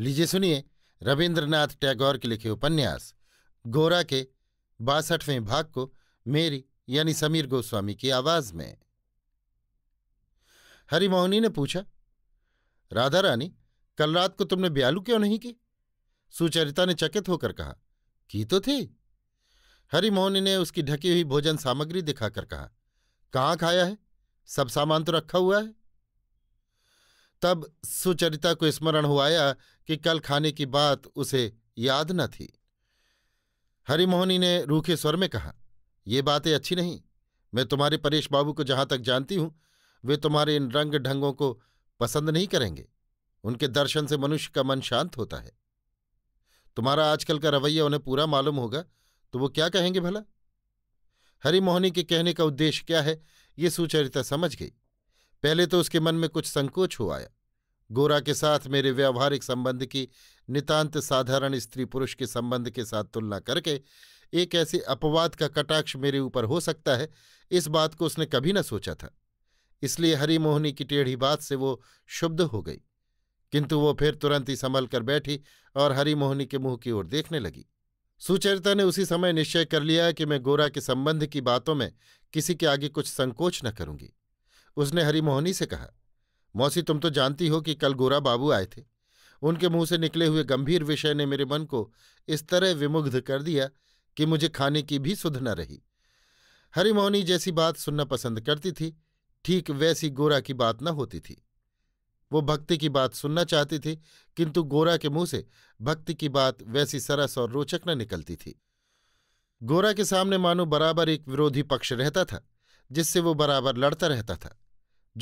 लीजिए सुनिए रविन्द्रनाथ टैगोर के लिखे उपन्यास गोरा के बासठवें भाग को मेरी यानी समीर गोस्वामी की आवाज में हरिमोहनी ने पूछा राधा रानी कल रात को तुमने ब्यालू क्यों नहीं की सुचरिता ने चकित होकर कहा की तो थी हरिमोहनी ने उसकी ढकी हुई भोजन सामग्री दिखाकर कहा कहाँ खाया है सब सामान तो रखा हुआ है तब सुचरिता को स्मरण हो आया कि कल खाने की बात उसे याद न थी हरिमोहनी ने रूखे स्वर में कहा ये बातें अच्छी नहीं मैं तुम्हारे परेश बाबू को जहां तक जानती हूं वे तुम्हारे इन रंग ढंगों को पसंद नहीं करेंगे उनके दर्शन से मनुष्य का मन शांत होता है तुम्हारा आजकल का रवैया उन्हें पूरा मालूम होगा तो वो क्या कहेंगे भला हरिमोहनी के कहने का उद्देश्य क्या है ये सुचरिता समझ गई पहले तो उसके मन में कुछ संकोच हो आया गोरा के साथ मेरे व्यावहारिक संबंध की नितांत साधारण स्त्री पुरुष के संबंध के साथ तुलना करके एक ऐसे अपवाद का कटाक्ष मेरे ऊपर हो सकता है इस बात को उसने कभी न सोचा था इसलिए हरिमोहनी की टेढ़ी बात से वो शुभ्ध हो गई किंतु वो फिर तुरंत ही संभल कर बैठी और हरिमोहनी के मुंह की ओर देखने लगी सुचरिता ने उसी समय निश्चय कर लिया कि मैं गोरा के संबंध की बातों में किसी के आगे कुछ संकोच न करूंगी उसने हरिमोहनी से कहा मौसी तुम तो जानती हो कि कल गोरा बाबू आए थे उनके मुंह से निकले हुए गंभीर विषय ने मेरे मन को इस तरह विमुग्ध कर दिया कि मुझे खाने की भी सुध न रही हरिमौनी जैसी बात सुनना पसंद करती थी ठीक वैसी गोरा की बात न होती थी वो भक्ति की बात सुनना चाहती थी किंतु गोरा के मुंह से भक्ति की बात वैसी सरस और रोचक न निकलती थी गोरा के सामने मानो बराबर एक विरोधी पक्ष रहता था जिससे वो बराबर लड़ता रहता था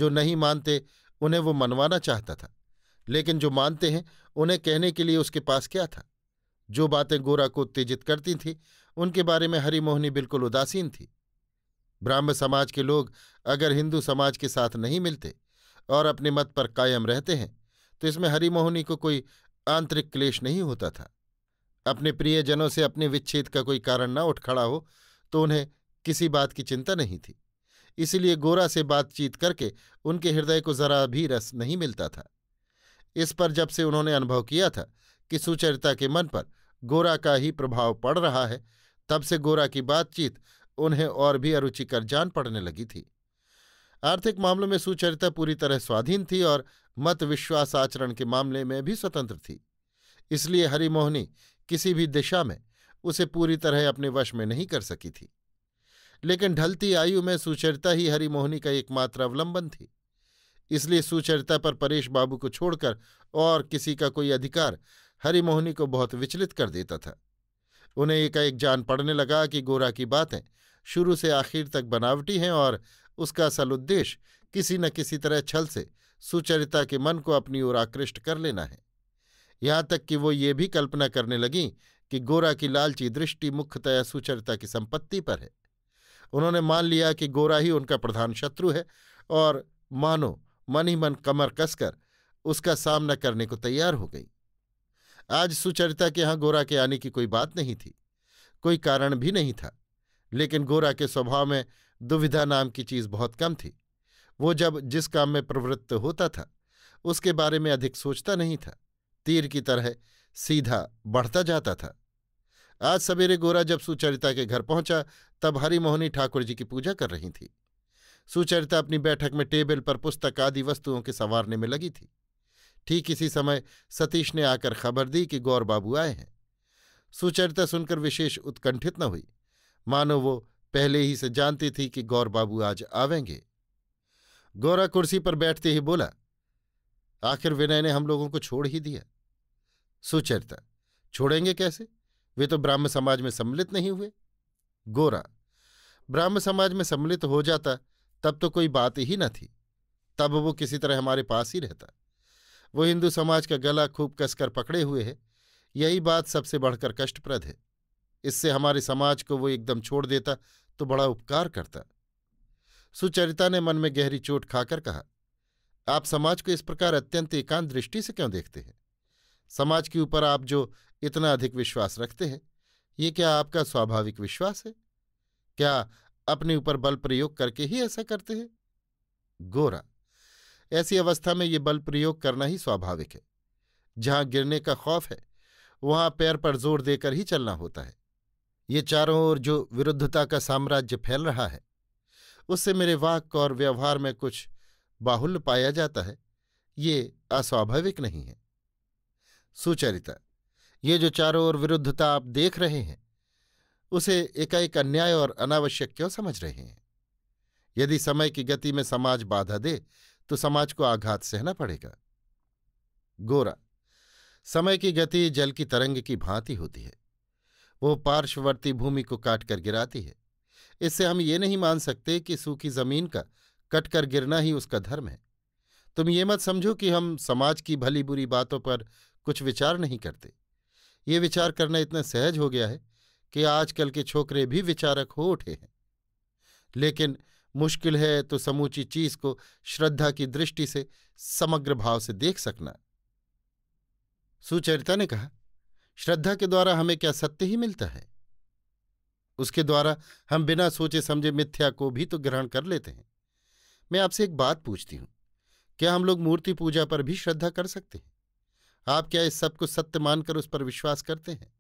जो नहीं मानते उन्हें वो मनवाना चाहता था लेकिन जो मानते हैं उन्हें कहने के लिए उसके पास क्या था जो बातें गोरा को उत्तेजित करती थीं उनके बारे में हरिमोहनी बिल्कुल उदासीन थी ब्राह्म समाज के लोग अगर हिंदू समाज के साथ नहीं मिलते और अपने मत पर कायम रहते हैं तो इसमें हरिमोहनी को कोई आंतरिक क्लेश नहीं होता था अपने प्रियजनों से अपने विच्छेद का कोई कारण न उठ खड़ा हो तो उन्हें किसी बात की चिंता नहीं थी इसलिए गोरा से बातचीत करके उनके हृदय को जरा भी रस नहीं मिलता था इस पर जब से उन्होंने अनुभव किया था कि सुचरिता के मन पर गोरा का ही प्रभाव पड़ रहा है तब से गोरा की बातचीत उन्हें और भी अरुचिकर जान पड़ने लगी थी आर्थिक मामलों में सुचरिता पूरी तरह स्वाधीन थी और मत विश्वास आचरण के मामले में भी स्वतंत्र थी इसलिए हरिमोहनी किसी भी दिशा में उसे पूरी तरह अपने वश में नहीं कर सकी थी लेकिन ढलती आयु में सुचरिता ही हरिमोहनी का एकमात्र अवलंबन थी इसलिए सुचरिता पर परेश बाबू को छोड़कर और किसी का कोई अधिकार हरिमोहनी को बहुत विचलित कर देता था उन्हें एकाएक जान पड़ने लगा कि गोरा की बातें शुरू से आखिर तक बनावटी हैं और उसका असल उद्देश्य किसी न किसी तरह छल से सुचरिता के मन को अपनी ओर आकृष्ट कर लेना है यहाँ तक कि वो ये भी कल्पना करने लगीं कि गोरा की लालची दृष्टि मुख्यतया सुचरिता की संपत्ति पर है उन्होंने मान लिया कि गोरा ही उनका प्रधान शत्रु है और मानो मन ही मन कमर कसकर उसका सामना करने को तैयार हो गई आज सुचरिता के यहाँ गोरा के आने की कोई बात नहीं थी कोई कारण भी नहीं था लेकिन गोरा के स्वभाव में दुविधा नाम की चीज बहुत कम थी वो जब जिस काम में प्रवृत्त होता था उसके बारे में अधिक सोचता नहीं था तीर की तरह सीधा बढ़ता जाता था आज सवेरे गोरा जब सुचरिता के घर पहुंचा तब हरिमोहनी ठाकुर जी की पूजा कर रही थी सुचरिता अपनी बैठक में टेबल पर पुस्तक आदि वस्तुओं के संवारने में लगी थी ठीक इसी समय सतीश ने आकर खबर दी कि गौर बाबू आए हैं सुचरिता सुनकर विशेष उत्कंठित न हुई मानो वो पहले ही से जानती थी कि गौर बाबू आज आवेंगे गौरा कुर्सी पर बैठते ही बोला आखिर विनय ने हम लोगों को छोड़ ही दिया सुचरिता छोड़ेंगे कैसे वे तो ब्राह्म समाज में सम्मिलित नहीं हुए गोरा ब्राह्म समाज में सम्मिलित हो जाता तब तो कोई बात ही न थी तब वो किसी तरह हमारे पास ही रहता वो हिंदू समाज का गला खूब कसकर पकड़े हुए है यही बात सबसे बढ़कर कष्टप्रद है इससे हमारे समाज को वो एकदम छोड़ देता तो बड़ा उपकार करता सुचरिता ने मन में गहरी चोट खाकर कहा आप समाज को इस प्रकार अत्यंत एकांत दृष्टि से क्यों देखते हैं समाज के ऊपर आप जो इतना अधिक विश्वास रखते हैं ये क्या आपका स्वाभाविक विश्वास है क्या अपने ऊपर बल प्रयोग करके ही ऐसा करते हैं गोरा ऐसी अवस्था में ये बल प्रयोग करना ही स्वाभाविक है जहां गिरने का खौफ है वहां पैर पर जोर देकर ही चलना होता है ये चारों ओर जो विरुद्धता का साम्राज्य फैल रहा है उससे मेरे वाक्य और व्यवहार में कुछ बाहुल्य पाया जाता है ये अस्वाभाविक नहीं है सुचरिता ये जो चारों ओर विरुद्धता आप देख रहे हैं उसे एकाएक अन्याय और अनावश्यक क्यों समझ रहे हैं यदि समय की गति में समाज बाधा दे तो समाज को आघात सहना पड़ेगा गोरा समय की गति जल की तरंग की भांति होती है वो पार्श्ववर्ती भूमि को काटकर गिराती है इससे हम ये नहीं मान सकते कि सूखी जमीन का कटकर गिरना ही उसका धर्म है तुम ये मत समझो कि हम समाज की भली बुरी बातों पर कुछ विचार नहीं करते ये विचार करना इतना सहज हो गया है कि आजकल के छोकरे भी विचारक हो उठे हैं लेकिन मुश्किल है तो समूची चीज को श्रद्धा की दृष्टि से समग्र भाव से देख सकना सुचरिता ने कहा श्रद्धा के द्वारा हमें क्या सत्य ही मिलता है उसके द्वारा हम बिना सोचे समझे मिथ्या को भी तो ग्रहण कर लेते हैं मैं आपसे एक बात पूछती हूं क्या हम लोग मूर्ति पूजा पर भी श्रद्धा कर सकते हैं आप क्या इस सब को सत्य मानकर उस पर विश्वास करते हैं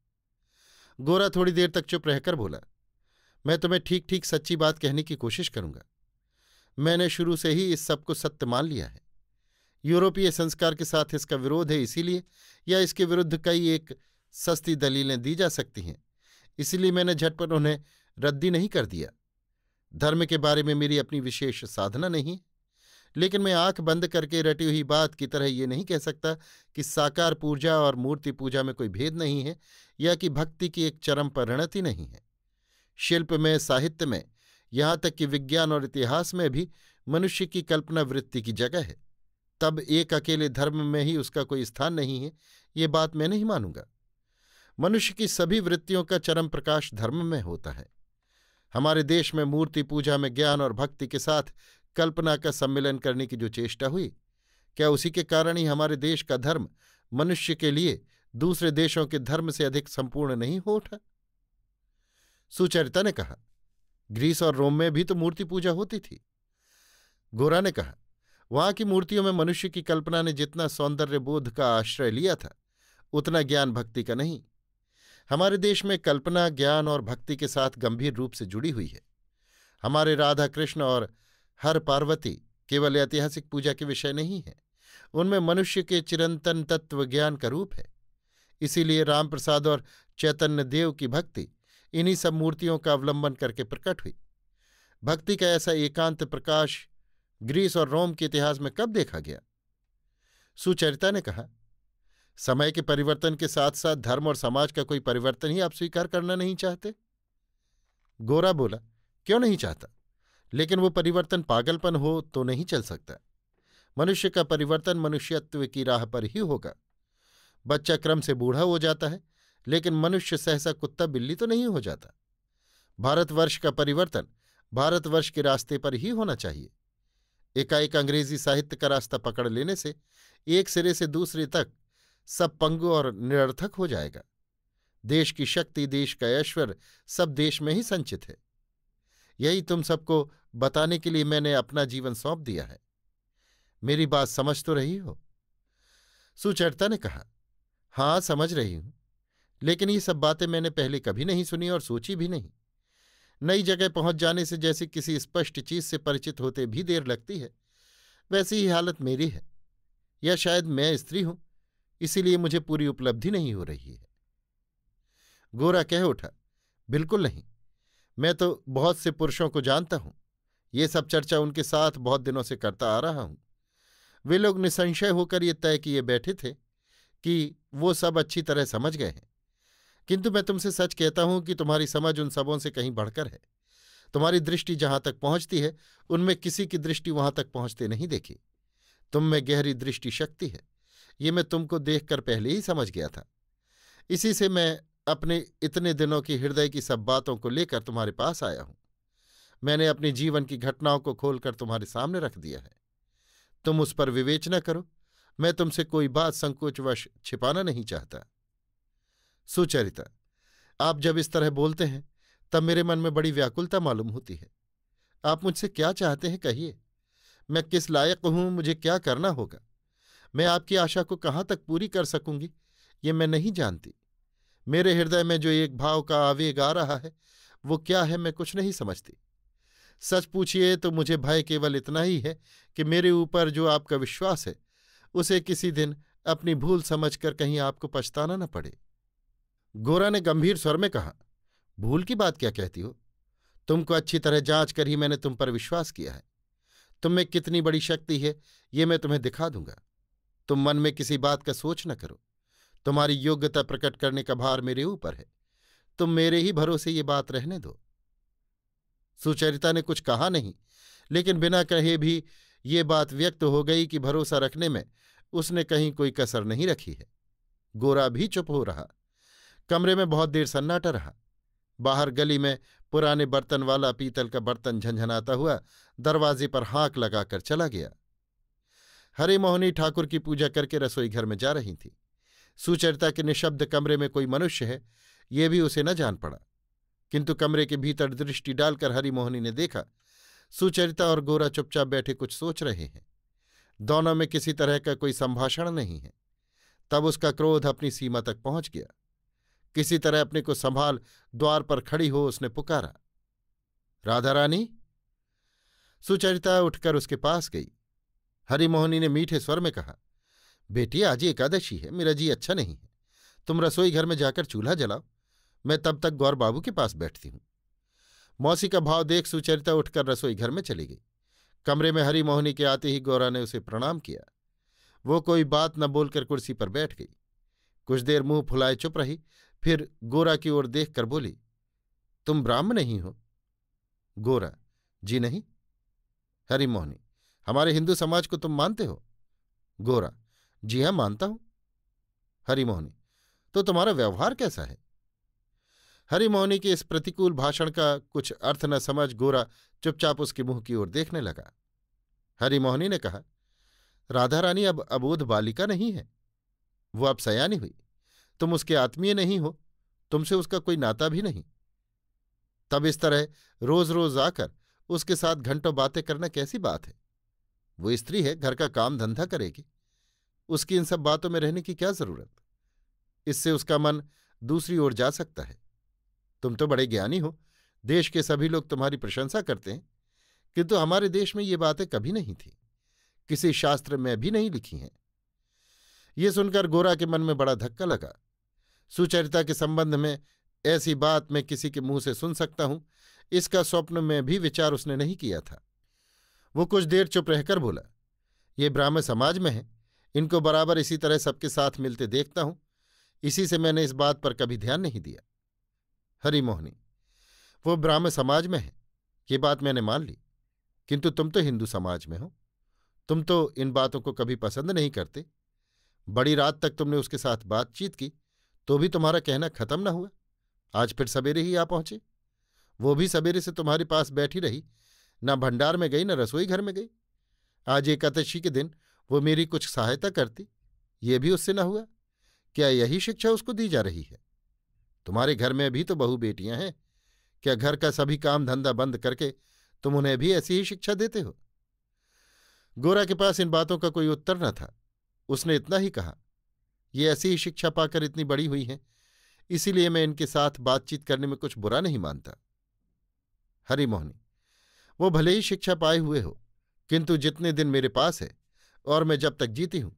गोरा थोड़ी देर तक चुप रहकर बोला मैं तुम्हें ठीक ठीक सच्ची बात कहने की कोशिश करूंगा मैंने शुरू से ही इस सब को सत्य मान लिया है यूरोपीय संस्कार के साथ इसका विरोध है इसीलिए या इसके विरुद्ध कई एक सस्ती दलीलें दी जा सकती हैं इसलिए मैंने झटपट उन्हें रद्दी नहीं कर दिया धर्म के बारे में मेरी अपनी विशेष साधना नहीं है लेकिन मैं आंख बंद करके रटी हुई बात की तरह ये नहीं कह सकता कि साकार पूजा और मूर्ति पूजा में कोई भेद नहीं है या कि भक्ति की एक चरम परिणति नहीं है शिल्प में साहित्य में यहाँ तक कि विज्ञान और इतिहास में भी मनुष्य की कल्पना वृत्ति की जगह है तब एक अकेले धर्म में ही उसका कोई स्थान नहीं है ये बात मैं नहीं मानूंगा मनुष्य की सभी वृत्तियों का चरम प्रकाश धर्म में होता है हमारे देश में मूर्ति पूजा में ज्ञान और भक्ति के साथ कल्पना का सम्मिलन करने की जो चेष्टा हुई क्या उसी के कारण ही हमारे देश का धर्म मनुष्य के लिए दूसरे देशों के धर्म से अधिक संपूर्ण नहीं हो उठा सुचरिता ने कहा ग्रीस और रोम में भी तो मूर्ति पूजा होती थी गोरा ने कहा वहां की मूर्तियों में मनुष्य की कल्पना ने जितना सौंदर्य बोध का आश्रय लिया था उतना ज्ञान भक्ति का नहीं हमारे देश में कल्पना ज्ञान और भक्ति के साथ गंभीर रूप से जुड़ी हुई है हमारे राधा कृष्ण और हर पार्वती केवल ऐतिहासिक पूजा के विषय नहीं है उनमें मनुष्य के चिरंतन तत्व ज्ञान का रूप है इसीलिए रामप्रसाद और चैतन्य देव की भक्ति इन्हीं सब मूर्तियों का अवलंबन करके प्रकट हुई भक्ति का ऐसा एकांत प्रकाश ग्रीस और रोम के इतिहास में कब देखा गया सुचरिता ने कहा समय के परिवर्तन के साथ साथ धर्म और समाज का कोई परिवर्तन ही आप स्वीकार करना नहीं चाहते गोरा बोला क्यों नहीं चाहता लेकिन वो परिवर्तन पागलपन हो तो नहीं चल सकता मनुष्य का परिवर्तन मनुष्यत्व की राह पर ही होगा बच्चा क्रम से बूढ़ा हो जाता है लेकिन मनुष्य सहसा कुत्ता बिल्ली तो नहीं हो जाता भारतवर्ष का परिवर्तन भारतवर्ष के रास्ते पर ही होना चाहिए एकाएक अंग्रेजी साहित्य का रास्ता पकड़ लेने से एक सिरे से दूसरे तक सब पंगु और निरर्थक हो जाएगा देश की शक्ति देश का ऐश्वर्य सब देश में ही संचित है यही तुम सबको बताने के लिए मैंने अपना जीवन सौंप दिया है मेरी बात समझ तो रही हो सुचरिता ने कहा हां समझ रही हूं लेकिन ये सब बातें मैंने पहले कभी नहीं सुनी और सोची भी नहीं नई जगह पहुंच जाने से जैसे किसी स्पष्ट चीज से परिचित होते भी देर लगती है वैसी ही हालत मेरी है या शायद मैं स्त्री हूं इसीलिए मुझे पूरी उपलब्धि नहीं हो रही है गोरा कह उठा बिल्कुल नहीं मैं तो बहुत से पुरुषों को जानता हूं ये सब चर्चा उनके साथ बहुत दिनों से करता आ रहा हूं वे लोग निसंशय होकर ये तय किए बैठे थे कि वो सब अच्छी तरह समझ गए हैं किंतु मैं तुमसे सच कहता हूं कि तुम्हारी समझ उन सबों से कहीं बढ़कर है तुम्हारी दृष्टि जहां तक पहुंचती है उनमें किसी की दृष्टि वहां तक पहुंचते नहीं देखी तुम में गहरी दृष्टि शक्ति है ये मैं तुमको देखकर पहले ही समझ गया था इसी से मैं अपने इतने दिनों की हृदय की सब बातों को लेकर तुम्हारे पास आया हूं मैंने अपने जीवन की घटनाओं को खोलकर तुम्हारे सामने रख दिया है तुम उस पर विवेचना करो मैं तुमसे कोई बात संकोचवश छिपाना नहीं चाहता सुचरिता आप जब इस तरह बोलते हैं तब मेरे मन में बड़ी व्याकुलता मालूम होती है आप मुझसे क्या चाहते हैं कहिए मैं किस लायक हूं मुझे क्या करना होगा मैं आपकी आशा को कहाँ तक पूरी कर सकूंगी ये मैं नहीं जानती मेरे हृदय में जो एक भाव का आवेग आ रहा है वो क्या है मैं कुछ नहीं समझती सच पूछिए तो मुझे भय केवल इतना ही है कि मेरे ऊपर जो आपका विश्वास है उसे किसी दिन अपनी भूल समझकर कहीं आपको पछताना न पड़े गोरा ने गंभीर स्वर में कहा भूल की बात क्या कहती हो तुमको अच्छी तरह जांच कर ही मैंने तुम पर विश्वास किया है तुम में कितनी बड़ी शक्ति है ये मैं तुम्हें दिखा दूंगा तुम मन में किसी बात का सोच न करो तुम्हारी योग्यता प्रकट करने का भार मेरे ऊपर है तुम मेरे ही भरोसे ये बात रहने दो सुचरिता ने कुछ कहा नहीं लेकिन बिना कहे भी ये बात व्यक्त हो गई कि भरोसा रखने में उसने कहीं कोई कसर नहीं रखी है गोरा भी चुप हो रहा कमरे में बहुत देर सन्नाटा रहा बाहर गली में पुराने बर्तन वाला पीतल का बर्तन झंझनाता हुआ दरवाजे पर हाँक लगाकर चला गया हरे मोहनी ठाकुर की पूजा करके रसोई घर में जा रही थी सुचरिता के निशब्द कमरे में कोई मनुष्य है ये भी उसे न जान पड़ा किंतु कमरे के भीतर दृष्टि डालकर हरिमोहनी ने देखा सुचरिता और गोरा चुपचाप बैठे कुछ सोच रहे हैं दोनों में किसी तरह का कोई संभाषण नहीं है तब उसका क्रोध अपनी सीमा तक पहुंच गया किसी तरह अपने को संभाल द्वार पर खड़ी हो उसने पुकारा राधा रानी सुचरिता उठकर उसके पास गई हरिमोहनी ने मीठे स्वर में कहा बेटी आज एकादशी है मेरा जी अच्छा नहीं है तुम रसोई घर में जाकर चूल्हा जलाओ मैं तब तक गौर बाबू के पास बैठती हूं मौसी का भाव देख सुचरिता उठकर रसोई घर में चली गई कमरे में हरी मोहनी के आते ही गौरा ने उसे प्रणाम किया वो कोई बात न बोलकर कुर्सी पर बैठ गई कुछ देर मुंह फुलाए चुप रही फिर गोरा की ओर देखकर बोली तुम ब्राह्म नहीं हो गोरा जी नहीं हरी मोहनी हमारे हिंदू समाज को तुम मानते हो गोरा जी हाँ मानता हूं हरी मोहनी तो तुम्हारा व्यवहार कैसा है हरिमौनी के इस प्रतिकूल भाषण का कुछ अर्थ न समझ गोरा चुपचाप उसके मुंह की ओर देखने लगा हरिमोहनी ने कहा राधा रानी अब अबोध बालिका नहीं है वो अब सयानी हुई तुम उसके आत्मीय नहीं हो तुमसे उसका कोई नाता भी नहीं तब इस तरह रोज रोज आकर उसके साथ घंटों बातें करना कैसी बात है वो स्त्री है घर का काम धंधा करेगी उसकी इन सब बातों में रहने की क्या जरूरत इससे उसका मन दूसरी ओर जा सकता है तुम तो बड़े ज्ञानी हो देश के सभी लोग तुम्हारी प्रशंसा करते हैं किंतु हमारे देश में ये बातें कभी नहीं थी किसी शास्त्र में भी नहीं लिखी हैं ये सुनकर गोरा के मन में बड़ा धक्का लगा सुचरिता के संबंध में ऐसी बात मैं किसी के मुंह से सुन सकता हूं इसका स्वप्न में भी विचार उसने नहीं किया था वो कुछ देर चुप रहकर बोला ये ब्राह्म समाज में है इनको बराबर इसी तरह सबके साथ मिलते देखता हूं इसी से मैंने इस बात पर कभी ध्यान नहीं दिया हरिमोहनी वो ब्राह्म समाज में है ये बात मैंने मान ली किंतु तुम तो हिंदू समाज में हो तुम तो इन बातों को कभी पसंद नहीं करते बड़ी रात तक तुमने उसके साथ बातचीत की तो भी तुम्हारा कहना खत्म न हुआ आज फिर सवेरे ही आ पहुंचे वो भी सवेरे से तुम्हारे पास बैठी रही ना भंडार में गई ना रसोई घर में गई आज एकादशी के दिन वो मेरी कुछ सहायता करती ये भी उससे न हुआ क्या यही शिक्षा उसको दी जा रही है तुम्हारे घर में भी तो बहु बेटियां हैं क्या घर का सभी काम धंधा बंद करके तुम उन्हें भी ऐसी ही शिक्षा देते हो गोरा के पास इन बातों का कोई उत्तर न था उसने इतना ही कहा ये ऐसी ही शिक्षा पाकर इतनी बड़ी हुई है इसीलिए मैं इनके साथ बातचीत करने में कुछ बुरा नहीं मानता हरिमोहनी वो भले ही शिक्षा पाए हुए हो किंतु जितने दिन मेरे पास है और मैं जब तक जीती हूं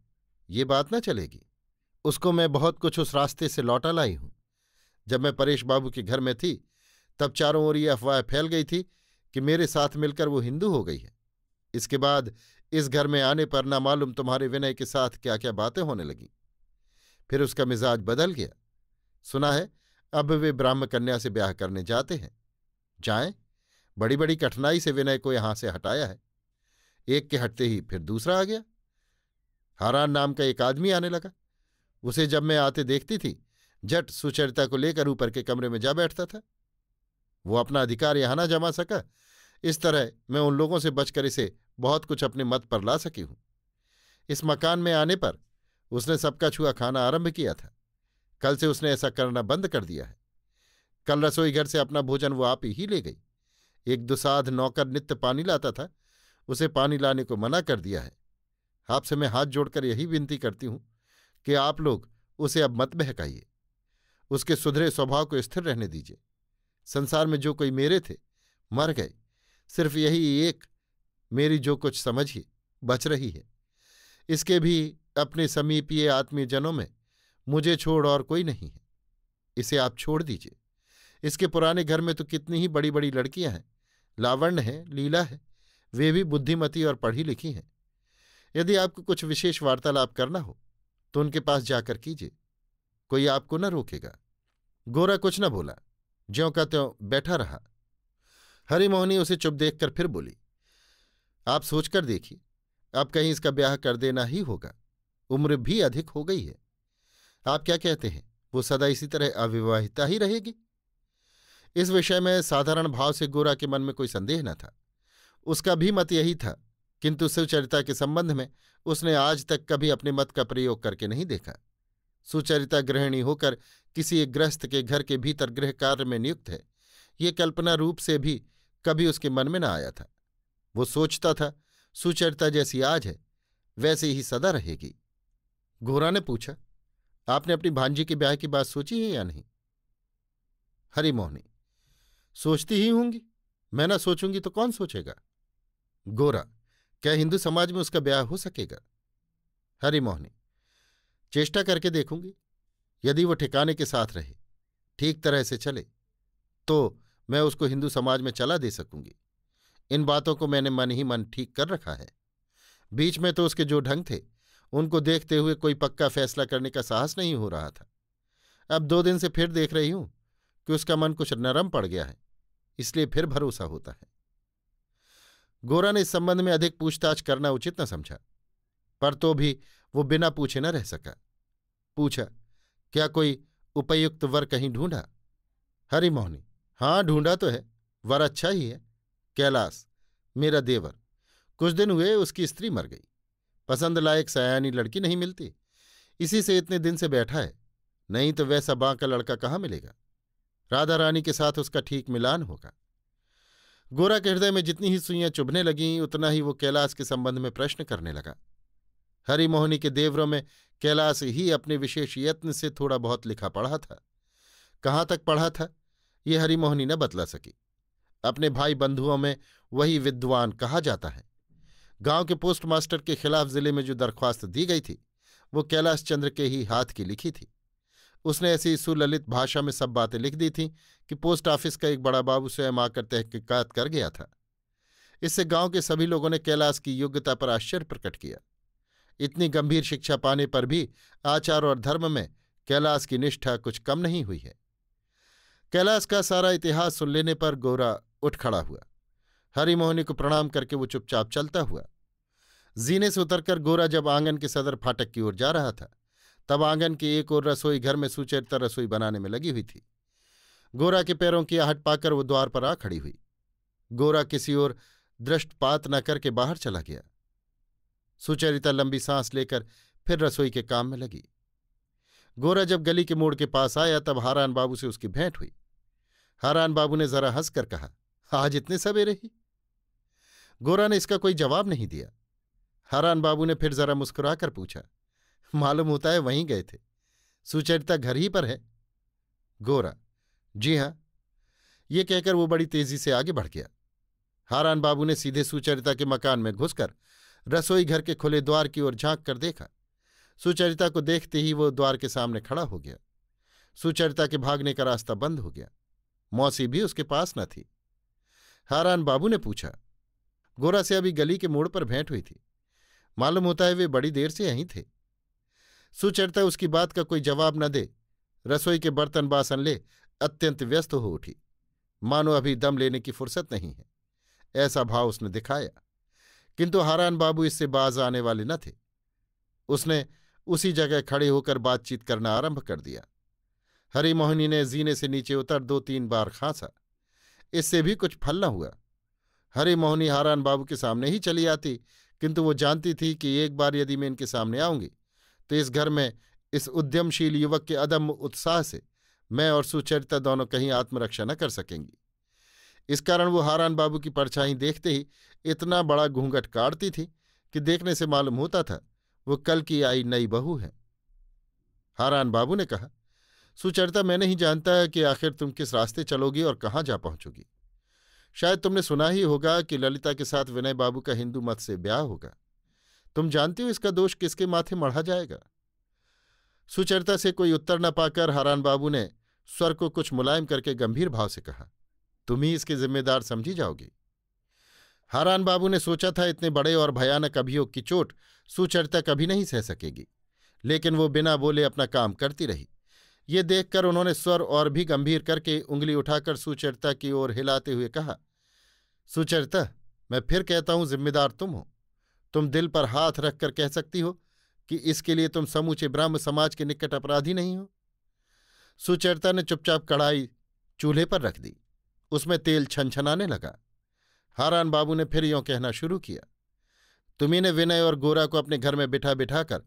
ये बात ना चलेगी उसको मैं बहुत कुछ उस रास्ते से लौटा लाई हूं जब मैं परेश बाबू के घर में थी तब चारों ओर ये अफवाह फैल गई थी कि मेरे साथ मिलकर वो हिंदू हो गई है इसके बाद इस घर में आने पर ना मालूम तुम्हारे विनय के साथ क्या क्या बातें होने लगीं फिर उसका मिजाज बदल गया सुना है अब वे ब्राह्म कन्या से ब्याह करने जाते हैं जाएं बड़ी बड़ी कठिनाई से विनय को यहां से हटाया है एक के हटते ही फिर दूसरा आ गया हारान नाम का एक आदमी आने लगा उसे जब मैं आते देखती थी जट सुचरिता को लेकर ऊपर के कमरे में जा बैठता था वो अपना अधिकार यहां ना जमा सका इस तरह मैं उन लोगों से बचकर इसे बहुत कुछ अपने मत पर ला सकी हूं इस मकान में आने पर उसने सबका छुआ खाना आरंभ किया था कल से उसने ऐसा करना बंद कर दिया है कल रसोई घर से अपना भोजन वो आप ही ले गई एक दुसाध नौकर नित्य पानी लाता था उसे पानी लाने को मना कर दिया है आपसे मैं हाथ जोड़कर यही विनती करती हूं कि आप लोग उसे अब मत बहकाइए उसके सुधरे स्वभाव को स्थिर रहने दीजिए संसार में जो कोई मेरे थे मर गए सिर्फ यही एक मेरी जो कुछ समझिए बच रही है इसके भी अपने समीपीय आत्मीयजनों में मुझे छोड़ और कोई नहीं है इसे आप छोड़ दीजिए इसके पुराने घर में तो कितनी ही बड़ी बड़ी लड़कियां हैं लावण्य हैं लीला है वे भी बुद्धिमती और पढ़ी लिखी हैं यदि आपको कुछ विशेष वार्तालाप करना हो तो उनके पास जाकर कीजिए कोई आपको न रोकेगा गोरा कुछ न बोला ज्यो का त्यों बैठा रहा हरिमोहनी उसे चुप देखकर फिर बोली आप सोचकर देखिए अब कहीं इसका ब्याह कर देना ही होगा उम्र भी अधिक हो गई है आप क्या कहते हैं वो सदा इसी तरह अविवाहिता ही रहेगी इस विषय में साधारण भाव से गोरा के मन में कोई संदेह न था उसका भी मत यही था किंतु सुचरिता के संबंध में उसने आज तक कभी अपने मत का प्रयोग करके नहीं देखा सुचरिता गृहिणी होकर किसी एक गृहस्थ के घर के भीतर गृह कार्य में नियुक्त है ये कल्पना रूप से भी कभी उसके मन में न आया था वो सोचता था सुचरिता जैसी आज है वैसे ही सदा रहेगी गोरा ने पूछा आपने अपनी भांजी के ब्याह की बात सोची है या नहीं हरिमोहनी सोचती ही होंगी मैं ना सोचूंगी तो कौन सोचेगा गोरा क्या हिंदू समाज में उसका ब्याह हो सकेगा हरिमोहनी चेष्टा करके देखूंगी यदि वो ठिकाने के साथ रहे ठीक तरह से चले तो मैं उसको हिंदू समाज में चला दे सकूंगी इन बातों को मैंने मन ही मन ठीक कर रखा है बीच में तो उसके जो ढंग थे उनको देखते हुए कोई पक्का फैसला करने का साहस नहीं हो रहा था अब दो दिन से फिर देख रही हूं कि उसका मन कुछ नरम पड़ गया है इसलिए फिर भरोसा होता है गोरा ने इस संबंध में अधिक पूछताछ करना उचित न समझा पर तो भी वो बिना पूछे न रह सका पूछा क्या कोई उपयुक्त वर कहीं ढूंढा हरिमोहनी हाँ ढूंढा तो है वर अच्छा ही है कैलाश मेरा देवर कुछ दिन हुए उसकी स्त्री मर गई पसंद लायक सयानी लड़की नहीं मिलती इसी से इतने दिन से बैठा है नहीं तो वैसा बांका लड़का कहाँ मिलेगा राधा रानी के साथ उसका ठीक मिलान होगा गोरा के हृदय में जितनी ही सुइयां चुभने लगीं उतना ही वो कैलाश के संबंध में प्रश्न करने लगा हरिमोहनी के देवरों में कैलाश ही अपने विशेष यत्न से थोड़ा बहुत लिखा पढ़ा था कहाँ तक पढ़ा था ये हरिमोहनी न बतला सकी अपने भाई बंधुओं में वही विद्वान कहा जाता है गांव के पोस्टमास्टर के खिलाफ जिले में जो दरख्वास्त दी गई थी वो कैलाश चंद्र के ही हाथ की लिखी थी उसने ऐसी सुललित भाषा में सब बातें लिख दी थीं कि पोस्ट ऑफिस का एक बड़ा बाबू स्वयं आकर तहकीकात कर गया था इससे गांव के सभी लोगों ने कैलाश की योग्यता पर आश्चर्य प्रकट किया इतनी गंभीर शिक्षा पाने पर भी आचार और धर्म में कैलाश की निष्ठा कुछ कम नहीं हुई है कैलाश का सारा इतिहास सुन लेने पर गोरा उठ खड़ा हुआ हरिमोहनी को प्रणाम करके वो चुपचाप चलता हुआ जीने से उतरकर गोरा जब आंगन के सदर फाटक की ओर जा रहा था तब आंगन की एक और रसोई घर में सुचरिता रसोई बनाने में लगी हुई थी गोरा के पैरों की आहट पाकर वो द्वार पर आ खड़ी हुई गोरा किसी और दृष्टपात न करके बाहर चला गया सुचरिता लंबी सांस लेकर फिर रसोई के काम में लगी गोरा जब गली के मोड़ के पास आया तब हारान बाबू से उसकी भेंट हुई हारान बाबू ने जरा हंसकर कहा आज इतने सवेरे ही गोरा ने इसका कोई जवाब नहीं दिया हारान बाबू ने फिर जरा मुस्कुराकर पूछा मालूम होता है वहीं गए थे सुचरिता घर ही पर है गोरा जी हाँ ये कहकर वो बड़ी तेजी से आगे बढ़ गया हारान बाबू ने सीधे सुचरिता के मकान में घुसकर रसोई घर के खुले द्वार की ओर झांक कर देखा सुचरिता को देखते ही वो द्वार के सामने खड़ा हो गया सुचरिता के भागने का रास्ता बंद हो गया मौसी भी उसके पास न थी हारान बाबू ने पूछा गोरा से अभी गली के मोड़ पर भेंट हुई थी मालूम होता है वे बड़ी देर से यहीं थे सुचरिता उसकी बात का कोई जवाब न दे रसोई के बर्तन बासन ले अत्यंत व्यस्त हो उठी मानो अभी दम लेने की फुर्सत नहीं है ऐसा भाव उसने दिखाया किंतु हारान बाबू इससे बाज आने वाले न थे उसने उसी जगह खड़े होकर बातचीत करना आरंभ कर दिया हरिमोहिनी ने जीने से नीचे उतर दो तीन बार खांसा इससे भी कुछ फल न हुआ हरी मोहिनी हारान बाबू के सामने ही चली आती किंतु वो जानती थी कि एक बार यदि मैं इनके सामने आऊंगी तो इस घर में इस उद्यमशील युवक के अदम्य उत्साह से मैं और सुचरिता दोनों कहीं आत्मरक्षा न कर सकेंगी इस कारण वो हारान बाबू की परछाई देखते ही इतना बड़ा घूंघट काटती थी कि देखने से मालूम होता था वो कल की आई नई बहू है हारान बाबू ने कहा सुचरिता मैं नहीं जानता कि आखिर तुम किस रास्ते चलोगी और कहाँ जा पहुंचोगी शायद तुमने सुना ही होगा कि ललिता के साथ विनय बाबू का हिंदू मत से ब्याह होगा तुम जानती हो इसका दोष किसके माथे मढ़ा जाएगा सुचरिता से कोई उत्तर न पाकर हारान बाबू ने स्वर को कुछ मुलायम करके गंभीर भाव से कहा तुम ही इसके जिम्मेदार समझी जाओगी हारान बाबू ने सोचा था इतने बड़े और भयानक अभियोग की चोट सुचरिता कभी नहीं सह सकेगी लेकिन वो बिना बोले अपना काम करती रही ये देखकर उन्होंने स्वर और भी गंभीर करके उंगली उठाकर सुचरिता की ओर हिलाते हुए कहा सुचरिता मैं फिर कहता हूं जिम्मेदार तुम हो तुम दिल पर हाथ रखकर कह सकती हो कि इसके लिए तुम समूचे ब्रह्म समाज के निकट अपराधी नहीं हो सुचरिता ने चुपचाप कढ़ाई चूल्हे पर रख दी उसमें तेल छनछनाने लगा हारान बाबू ने फिर यों कहना शुरू किया तुम्ही ने विनय और गोरा को अपने घर में बिठा बिठा कर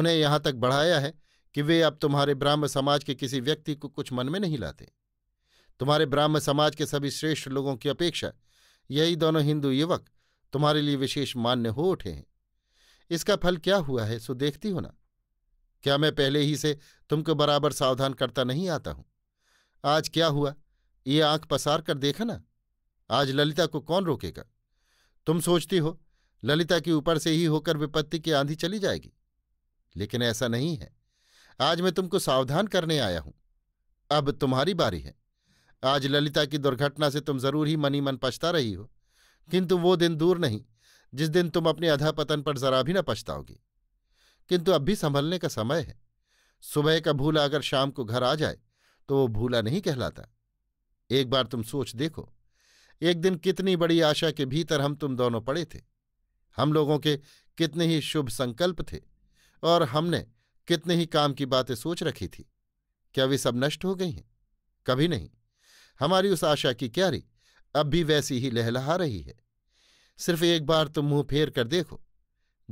उन्हें यहां तक बढ़ाया है कि वे अब तुम्हारे ब्राह्म समाज के किसी व्यक्ति को कुछ मन में नहीं लाते तुम्हारे ब्राह्म समाज के सभी श्रेष्ठ लोगों की अपेक्षा यही दोनों हिंदू युवक तुम्हारे लिए विशेष मान्य हो उठे हैं इसका फल क्या हुआ है सो देखती हो ना क्या मैं पहले ही से तुमको बराबर सावधान करता नहीं आता हूं आज क्या हुआ ये आंख पसार कर देखा ना आज ललिता को कौन रोकेगा तुम सोचती हो ललिता के ऊपर से ही होकर विपत्ति की आंधी चली जाएगी लेकिन ऐसा नहीं है आज मैं तुमको सावधान करने आया हूं अब तुम्हारी बारी है आज ललिता की दुर्घटना से तुम जरूर ही मनी मन पछता रही हो किंतु वो दिन दूर नहीं जिस दिन तुम अपने अधापतन पर जरा भी न पछताओगी किंतु अब भी संभलने का समय है सुबह का भूला अगर शाम को घर आ जाए तो वो भूला नहीं कहलाता एक बार तुम सोच देखो एक दिन कितनी बड़ी आशा के भीतर हम तुम दोनों पड़े थे हम लोगों के कितने ही शुभ संकल्प थे और हमने कितने ही काम की बातें सोच रखी थी क्या वे सब नष्ट हो गई हैं कभी नहीं हमारी उस आशा की क्यारी अब भी वैसी ही लहलहा रही है सिर्फ एक बार तुम मुंह फेर कर देखो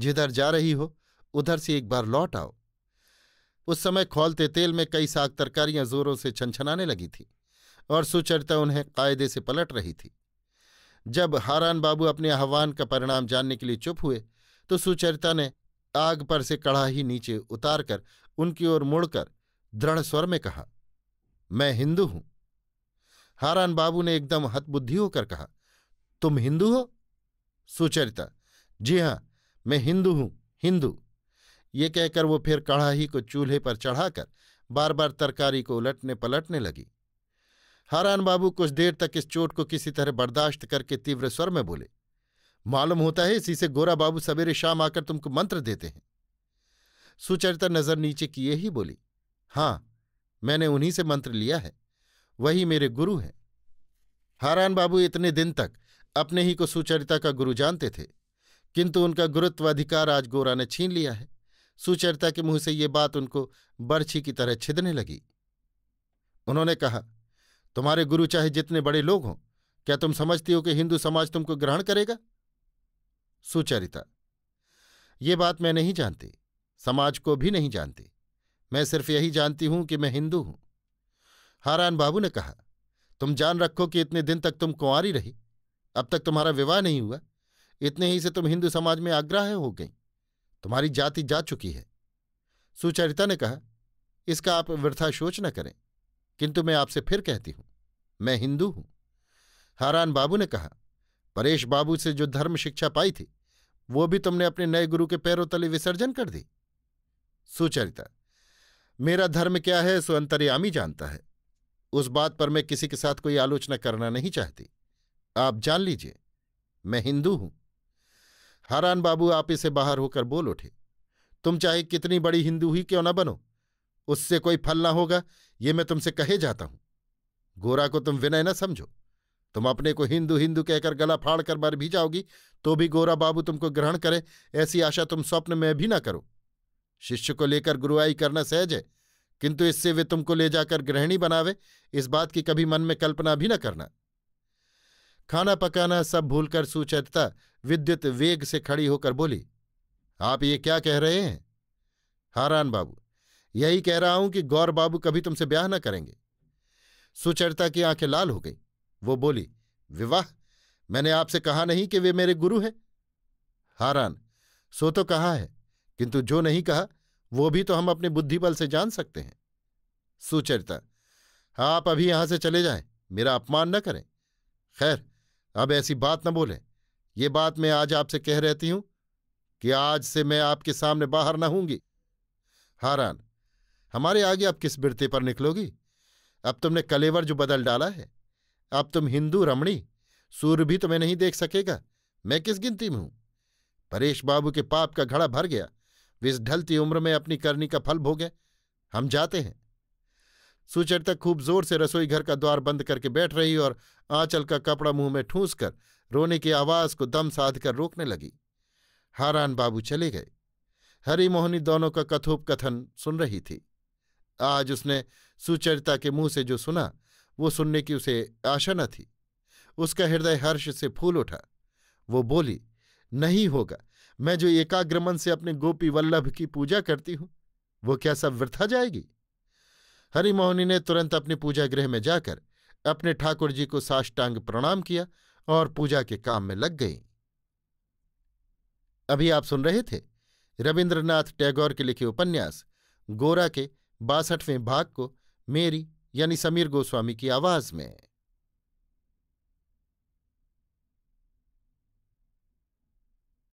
जिधर जा रही हो उधर से एक बार लौट आओ उस समय खोलते तेल में कई साग तरकारियां जोरों से छनछनाने लगी थी और सुचरिता उन्हें कायदे से पलट रही थी जब हारान बाबू अपने आह्वान का परिणाम जानने के लिए चुप हुए तो सुचरिता ने आग पर से कढ़ाही नीचे उतारकर उनकी ओर मुड़कर दृढ़ स्वर में कहा मैं हिंदू हूं हारान बाबू ने एकदम हतबुद्धि होकर कहा तुम हिंदू हो सुचरिता जी हां मैं हिंदू हूं हिंदू ये कहकर वो फिर कढ़ाही को चूल्हे पर चढ़ाकर बार बार तरकारी को उलटने पलटने लगी हारान बाबू कुछ देर तक इस चोट को किसी तरह बर्दाश्त करके तीव्र स्वर में बोले मालूम होता है इसी से गोरा बाबू सवेरे शाम आकर तुमको मंत्र देते हैं सुचरिता नजर नीचे किए ही बोली हाँ मैंने उन्हीं से मंत्र लिया है वही मेरे गुरु हैं हारान बाबू इतने दिन तक अपने ही को सुचरिता का गुरु जानते थे किंतु उनका गुरुत्वाधिकार आज गोरा ने छीन लिया है सुचरिता के मुंह से ये बात उनको बर्छी की तरह छिदने लगी उन्होंने कहा तुम्हारे गुरु चाहे जितने बड़े लोग हों क्या तुम समझती हो कि हिंदू समाज तुमको ग्रहण करेगा सुचरिता ये बात मैं नहीं जानती समाज को भी नहीं जानती मैं सिर्फ यही जानती हूं कि मैं हिंदू हूं हारान बाबू ने कहा तुम जान रखो कि इतने दिन तक तुम कुंवारी रही अब तक तुम्हारा विवाह नहीं हुआ इतने ही से तुम हिंदू समाज में आग्रह हो गई तुम्हारी जाति जा चुकी है सुचरिता ने कहा इसका आप वृथा शोच न करें किंतु मैं आपसे फिर कहती हूं मैं हिंदू हूं हारान बाबू ने कहा परेश बाबू से जो धर्म शिक्षा पाई थी वो भी तुमने अपने नए गुरु के पैरों तले विसर्जन कर दी सुचरिता मेरा धर्म क्या है सो अंतर्यामी जानता है उस बात पर मैं किसी के साथ कोई आलोचना करना नहीं चाहती आप जान लीजिए मैं हिंदू हूं हारान बाबू आप इसे बाहर होकर बोल उठे तुम चाहे कितनी बड़ी हिंदू ही क्यों न बनो उससे कोई फल ना होगा ये मैं तुमसे कहे जाता हूं गोरा को तुम विनय न समझो तुम अपने को हिंदू हिंदू कहकर गला फाड़ कर मर भी जाओगी तो भी गोरा बाबू तुमको ग्रहण करे ऐसी आशा तुम स्वप्न में भी ना करो शिष्य को लेकर गुरुआई करना सहज है किंतु इससे वे तुमको ले जाकर गृहिणी बनावे इस बात की कभी मन में कल्पना भी न करना खाना पकाना सब भूलकर सुचरिता विद्युत वेग से खड़ी होकर बोली आप ये क्या कह रहे हैं हारान बाबू यही कह रहा हूं कि गौर बाबू कभी तुमसे ब्याह न करेंगे सुचरिता की आंखें लाल हो गई वो बोली विवाह मैंने आपसे कहा नहीं कि वे मेरे गुरु हैं हारान सो तो कहा है किंतु जो नहीं कहा वो भी तो हम अपने बुद्धिबल से जान सकते हैं सुचरिता आप अभी यहां से चले जाएं मेरा अपमान न करें खैर अब ऐसी बात न बोलें ये बात मैं आज आपसे कह रहती हूं कि आज से मैं आपके सामने बाहर न होंगी हारान हमारे आगे अब किस बिरते पर निकलोगी अब तुमने कलेवर जो बदल डाला है अब तुम हिंदू रमणी सूर्य भी तुम्हें नहीं देख सकेगा मैं किस गिनती में हूं परेश बाबू के पाप का घड़ा भर गया वे इस ढलती उम्र में अपनी करनी का फल भोगे हम जाते हैं तक खूब जोर से रसोई घर का द्वार बंद करके बैठ रही और आंचल का कपड़ा मुंह में ठूंस कर रोने की आवाज को दम साध कर रोकने लगी हारान बाबू चले गए हरी मोहनी दोनों का कथोपकथन सुन रही थी आज उसने सुचरिता के मुंह से जो सुना वो सुनने की उसे आशा न थी उसका हृदय हर्ष से फूल उठा वो बोली नहीं होगा मैं जो एकाग्रमन से अपने गोपी वल्लभ की पूजा करती हूं वो क्या सब वृथा जाएगी हरिमोहनी ने तुरंत अपने पूजा गृह में जाकर अपने ठाकुर जी को साष्टांग प्रणाम किया और पूजा के काम में लग गई अभी आप सुन रहे थे रविन्द्रनाथ टैगोर के लिखे उपन्यास गोरा के बासठवें भाग को मेरी यानी समीर गोस्वामी की आवाज में